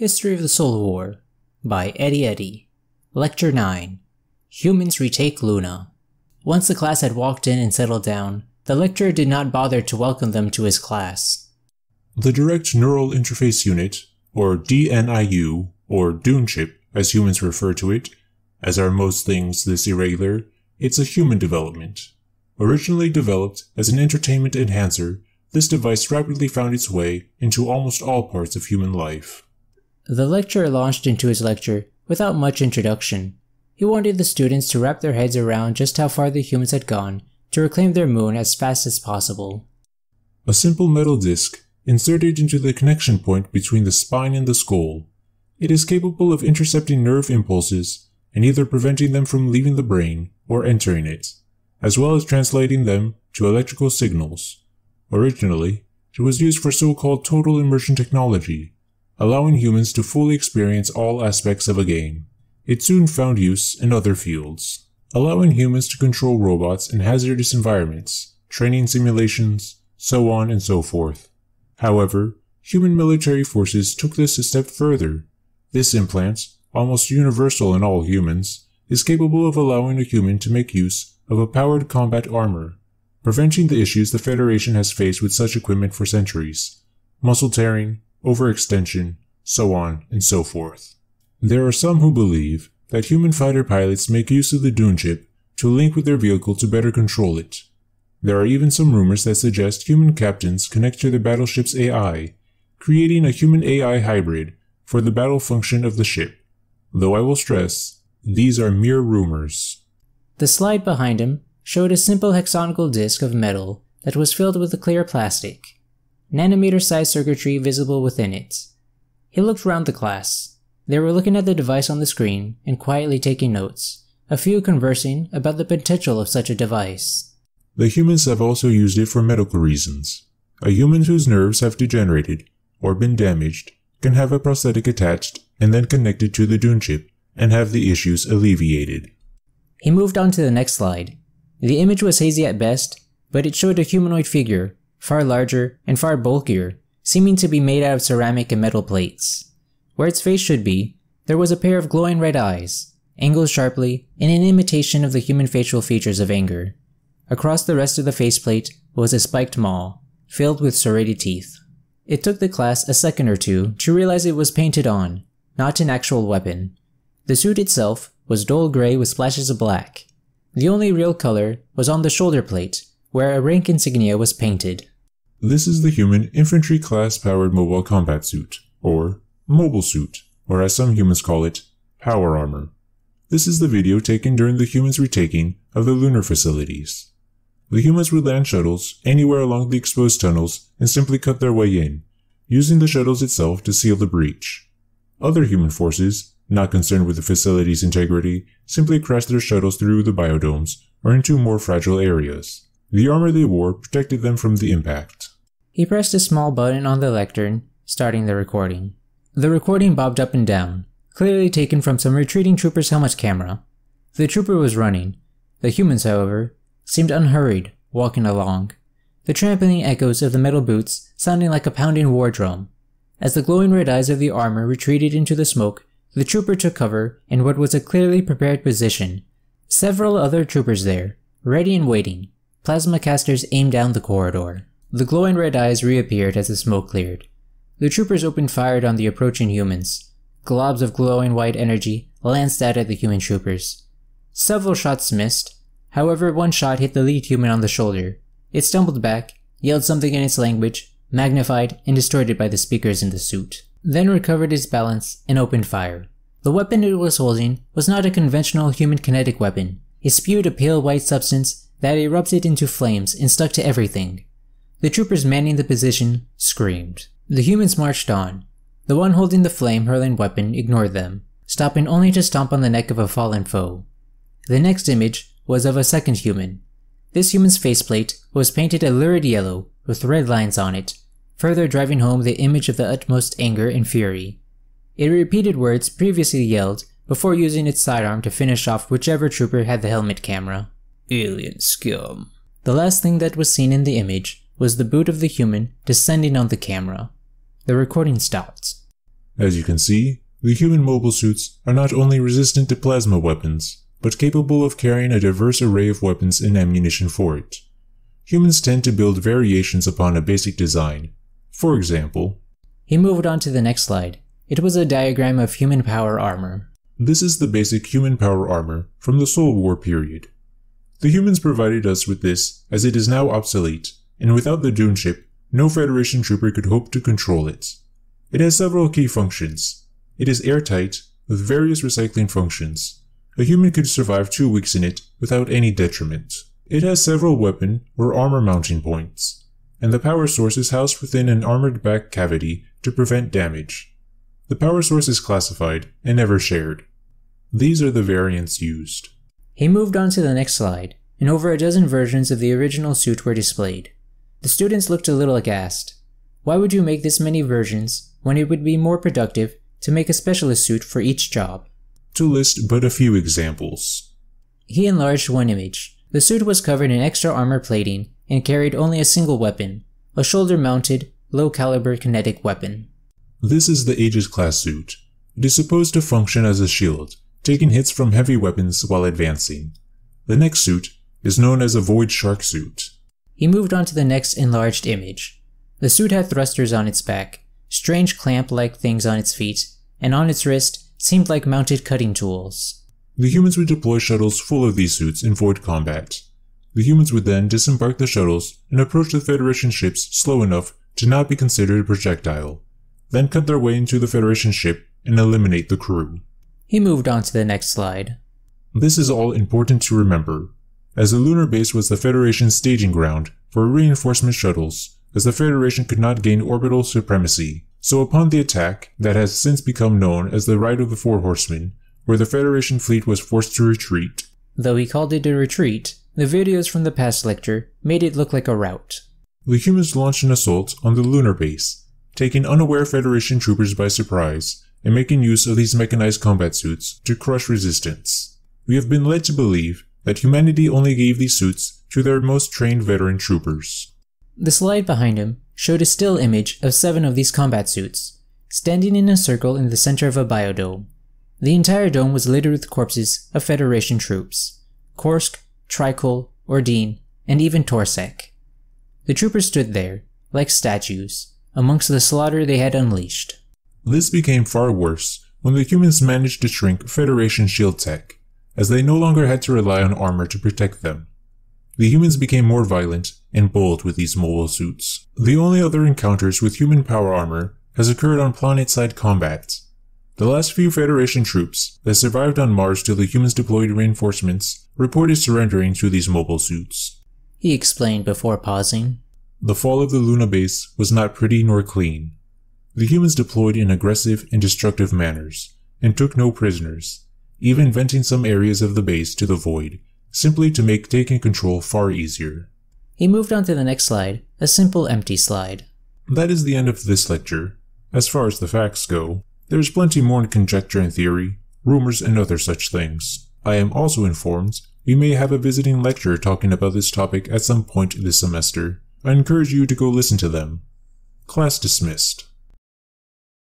History of the Solar War by Eddie Eddy. Lecture 9 Humans Retake Luna. Once the class had walked in and settled down, the lecturer did not bother to welcome them to his class. The Direct Neural Interface Unit, or DNIU, or Dune Chip, as humans refer to it, as are most things this irregular, it's a human development. Originally developed as an entertainment enhancer, this device rapidly found its way into almost all parts of human life. The lecturer launched into his lecture without much introduction. He wanted the students to wrap their heads around just how far the humans had gone to reclaim their moon as fast as possible. A simple metal disc inserted into the connection point between the spine and the skull. It is capable of intercepting nerve impulses and either preventing them from leaving the brain or entering it, as well as translating them to electrical signals. Originally, it was used for so-called total immersion technology, allowing humans to fully experience all aspects of a game. It soon found use in other fields, allowing humans to control robots in hazardous environments, training simulations, so on and so forth. However, human military forces took this a step further. This implant, almost universal in all humans, is capable of allowing a human to make use of a powered combat armor, preventing the issues the Federation has faced with such equipment for centuries. Muscle tearing, overextension, so on and so forth. There are some who believe that human fighter pilots make use of the Dune chip to link with their vehicle to better control it. There are even some rumors that suggest human captains connect to the battleship's AI, creating a human AI hybrid for the battle function of the ship. Though I will stress, these are mere rumors. The slide behind him showed a simple hexagonal disc of metal that was filled with a clear plastic nanometer-sized circuitry visible within it. He looked round the class. They were looking at the device on the screen and quietly taking notes, a few conversing about the potential of such a device. The humans have also used it for medical reasons. A human whose nerves have degenerated or been damaged can have a prosthetic attached and then connected to the Dune chip and have the issues alleviated. He moved on to the next slide. The image was hazy at best, but it showed a humanoid figure far larger, and far bulkier, seeming to be made out of ceramic and metal plates. Where its face should be, there was a pair of glowing red eyes, angled sharply in an imitation of the human facial features of anger. Across the rest of the faceplate was a spiked maw, filled with serrated teeth. It took the class a second or two to realize it was painted on, not an actual weapon. The suit itself was dull gray with splashes of black. The only real color was on the shoulder plate, where a rank insignia was painted. This is the human infantry class powered mobile combat suit, or mobile suit, or as some humans call it, power armor. This is the video taken during the humans' retaking of the lunar facilities. The humans would land shuttles anywhere along the exposed tunnels and simply cut their way in, using the shuttles itself to seal the breach. Other human forces, not concerned with the facility's integrity, simply crashed their shuttles through the biodomes or into more fragile areas. The armor they wore protected them from the impact. He pressed a small button on the lectern, starting the recording. The recording bobbed up and down, clearly taken from some retreating trooper's helmet camera. The trooper was running. The humans, however, seemed unhurried, walking along, the trampling echoes of the metal boots sounding like a pounding war drum. As the glowing red eyes of the armor retreated into the smoke, the trooper took cover in what was a clearly prepared position. Several other troopers there, ready and waiting, Plasma casters aimed down the corridor. The glowing red eyes reappeared as the smoke cleared. The troopers opened fire on the approaching humans. Globs of glowing white energy lanced out at the human troopers. Several shots missed, however one shot hit the lead human on the shoulder. It stumbled back, yelled something in its language, magnified and distorted by the speakers in the suit, then recovered its balance and opened fire. The weapon it was holding was not a conventional human kinetic weapon. It spewed a pale white substance that erupted into flames and stuck to everything. The troopers manning the position screamed. The humans marched on. The one holding the flame hurling weapon ignored them, stopping only to stomp on the neck of a fallen foe. The next image was of a second human. This human's faceplate was painted a lurid yellow with red lines on it, further driving home the image of the utmost anger and fury. It repeated words previously yelled before using its sidearm to finish off whichever trooper had the helmet camera alien scum. The last thing that was seen in the image was the boot of the human descending on the camera. The recording stopped. As you can see, the human mobile suits are not only resistant to plasma weapons, but capable of carrying a diverse array of weapons and ammunition for it. Humans tend to build variations upon a basic design. For example, he moved on to the next slide. It was a diagram of human power armor. This is the basic human power armor from the Soul War period. The humans provided us with this, as it is now obsolete, and without the Dune ship, no Federation trooper could hope to control it. It has several key functions. It is airtight, with various recycling functions. A human could survive two weeks in it without any detriment. It has several weapon or armor mounting points, and the power source is housed within an armored back cavity to prevent damage. The power source is classified and never shared. These are the variants used. He moved on to the next slide, and over a dozen versions of the original suit were displayed. The students looked a little aghast. Why would you make this many versions when it would be more productive to make a specialist suit for each job? To list but a few examples. He enlarged one image. The suit was covered in extra armor plating and carried only a single weapon, a shoulder-mounted, low-caliber kinetic weapon. This is the Aegis class suit. It is supposed to function as a shield, taking hits from heavy weapons while advancing. The next suit is known as a Void Shark suit. He moved on to the next enlarged image. The suit had thrusters on its back, strange clamp-like things on its feet, and on its wrist seemed like mounted cutting tools. The humans would deploy shuttles full of these suits in void combat. The humans would then disembark the shuttles and approach the Federation ships slow enough to not be considered a projectile, then cut their way into the Federation ship and eliminate the crew. He moved on to the next slide. This is all important to remember, as the lunar base was the Federation's staging ground for reinforcement shuttles, as the Federation could not gain orbital supremacy. So upon the attack that has since become known as the Ride of the Four Horsemen, where the Federation fleet was forced to retreat. Though he called it a retreat, the videos from the past lecture made it look like a rout. The humans launched an assault on the lunar base, taking unaware Federation troopers by surprise, and making use of these mechanized combat suits to crush resistance. We have been led to believe that humanity only gave these suits to their most trained veteran troopers. The slide behind him showed a still image of seven of these combat suits, standing in a circle in the center of a biodome. The entire dome was littered with corpses of Federation troops Korsk, Tricol, Ordine, and even Torsek. The troopers stood there, like statues, amongst the slaughter they had unleashed. This became far worse when the humans managed to shrink Federation shield tech, as they no longer had to rely on armor to protect them. The humans became more violent and bold with these mobile suits. The only other encounters with human power armor has occurred on planet-side combat. The last few Federation troops that survived on Mars till the humans deployed reinforcements reported surrendering to these mobile suits. He explained before pausing. The fall of the Luna base was not pretty nor clean. The humans deployed in aggressive and destructive manners, and took no prisoners, even venting some areas of the base to the void, simply to make taking control far easier. He moved on to the next slide, a simple empty slide. That is the end of this lecture. As far as the facts go, there is plenty more in conjecture and theory, rumors and other such things. I am also informed we may have a visiting lecturer talking about this topic at some point this semester. I encourage you to go listen to them. Class dismissed.